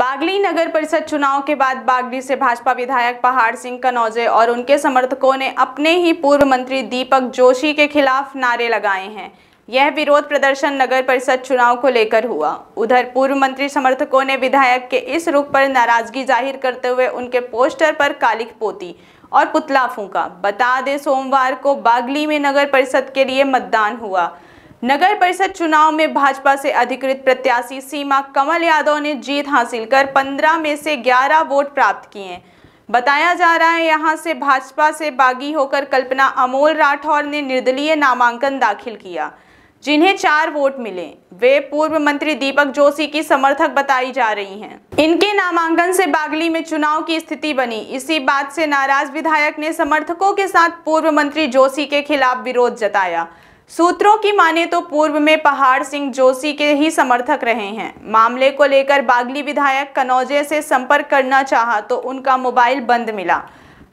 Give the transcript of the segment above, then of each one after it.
बागली नगर परिषद चुनाव के बाद बागली से भाजपा विधायक पहाड़ सिंह कनौजे और उनके समर्थकों ने अपने ही पूर्व मंत्री दीपक जोशी के खिलाफ नारे लगाए हैं यह विरोध प्रदर्शन नगर परिषद चुनाव को लेकर हुआ उधर पूर्व मंत्री समर्थकों ने विधायक के इस रुख पर नाराजगी जाहिर करते हुए उनके पोस्टर पर कालिक पोती और पुतला फूका बता दें सोमवार को बागली में नगर परिषद के लिए मतदान हुआ नगर परिषद चुनाव में भाजपा से अधिकृत प्रत्याशी सीमा कमल यादव ने जीत हासिल कर 15 में से 11 वोट प्राप्त किए बताया जा रहा है यहां से भाजपा से बागी होकर कल्पना अमोल राठौर ने निर्दलीय नामांकन दाखिल किया जिन्हें चार वोट मिले वे पूर्व मंत्री दीपक जोशी की समर्थक बताई जा रही हैं। इनके नामांकन से बागली में चुनाव की स्थिति बनी इसी बात से नाराज विधायक ने समर्थकों के साथ पूर्व मंत्री जोशी के खिलाफ विरोध जताया सूत्रों की माने तो पूर्व में पहाड़ सिंह जोशी के ही समर्थक रहे हैं मामले को लेकर बागली विधायक कनौजे से संपर्क करना चाहा तो उनका मोबाइल बंद मिला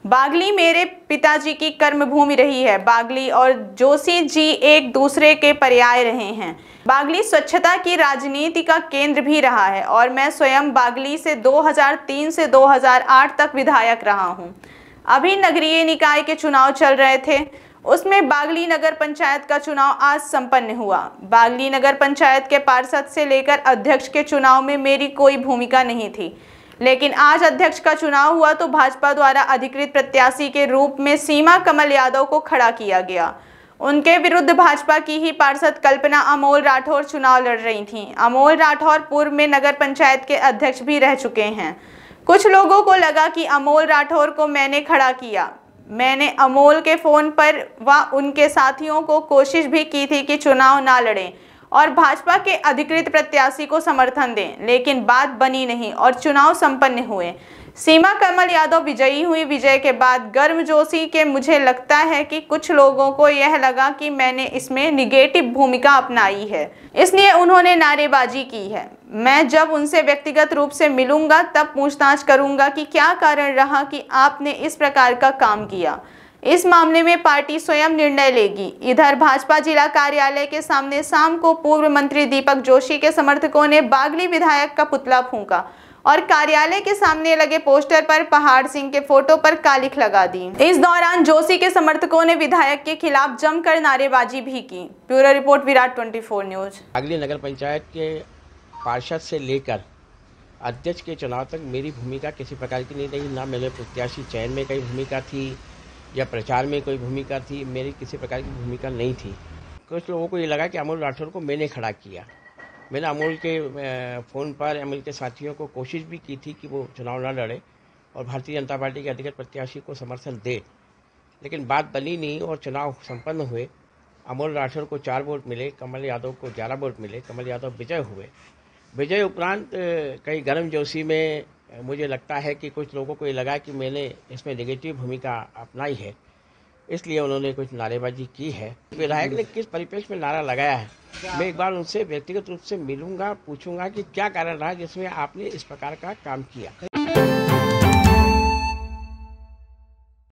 बागली मेरे पिताजी की कर्मभूमि रही है बागली और जोशी जी एक दूसरे के पर्याय रहे हैं बागली स्वच्छता की राजनीति का केंद्र भी रहा है और मैं स्वयं बागली से 2003 से 2008 तक विधायक रहा हूं। अभी नगरीय निकाय के चुनाव चल रहे थे उसमें बागली नगर पंचायत का चुनाव आज संपन्न हुआ बागली नगर पंचायत के पार्षद से लेकर अध्यक्ष के चुनाव में मेरी कोई भूमिका नहीं थी लेकिन आज अध्यक्ष का चुनाव हुआ तो भाजपा द्वारा अधिकृत प्रत्याशी के रूप में सीमा कमल यादव को खड़ा किया गया उनके विरुद्ध भाजपा की ही पार्षद कल्पना अमोल राठौर चुनाव लड़ रही थीं। अमोल राठौर पूर्व में नगर पंचायत के अध्यक्ष भी रह चुके हैं कुछ लोगों को लगा कि अमोल राठौर को मैंने खड़ा किया मैंने अमोल के फ़ोन पर व उनके साथियों को कोशिश भी की थी कि चुनाव ना लड़ें और भाजपा के अधिकृत प्रत्याशी को समर्थन दें लेकिन बात बनी नहीं और चुनाव संपन्न हुए सीमा कमल यादव विजयी हुई विजय के बाद गर्मजोशी के मुझे लगता है कि कुछ लोगों को यह लगा कि मैंने इसमें निगेटिव भूमिका अपनाई है इसलिए उन्होंने नारेबाजी की है मैं जब उनसे व्यक्तिगत रूप से मिलूंगा तब पूछताछ करूंगा कि क्या कारण रहा कि आपने इस प्रकार का काम किया इस मामले में पार्टी स्वयं निर्णय लेगी इधर भाजपा जिला कार्यालय के सामने शाम को पूर्व मंत्री दीपक जोशी के समर्थकों ने बागली विधायक का पुतला फूका और कार्यालय के सामने लगे पोस्टर पर पहाड़ सिंह के फोटो पर कालिख लगा दी इस दौरान जोशी के समर्थकों ने विधायक के खिलाफ जमकर नारेबाजी भी की bureau report Virat four news अगली नगर पंचायत के पार्षद से लेकर अध्यक्ष के चुनाव तक मेरी भूमिका किसी प्रकार की नहीं रही ना मेरे प्रत्याशी चयन में कई भूमिका थी या प्रचार में कोई भूमिका थी मेरी किसी प्रकार की भूमिका नहीं थी कुछ लोगों को ये लगा कि अमोल राठौर को मैंने खड़ा किया मैंने अमूल के फ़ोन पर अमूल के साथियों को कोशिश भी की थी कि वो चुनाव ना लड़े और भारतीय जनता पार्टी के अधिकृत प्रत्याशी को समर्थन दे लेकिन बात बनी नहीं और चुनाव संपन्न हुए अमोल राठौर को चार वोट मिले कमल यादव को ग्यारह वोट मिले कमल यादव विजय हुए विजय उपरांत कई गर्म जोशी में मुझे लगता है कि कुछ लोगों को ये लगा कि मैंने इसमें निगेटिव भूमिका अपनाई है इसलिए उन्होंने कुछ नारेबाजी की है विधायक ने किस परिप्रेक्ष्य में नारा लगाया है मैं एक बार उनसे व्यक्तिगत रूप से मिलूंगा पूछूंगा कि क्या कारण रहा जिसमें आपने इस प्रकार का काम किया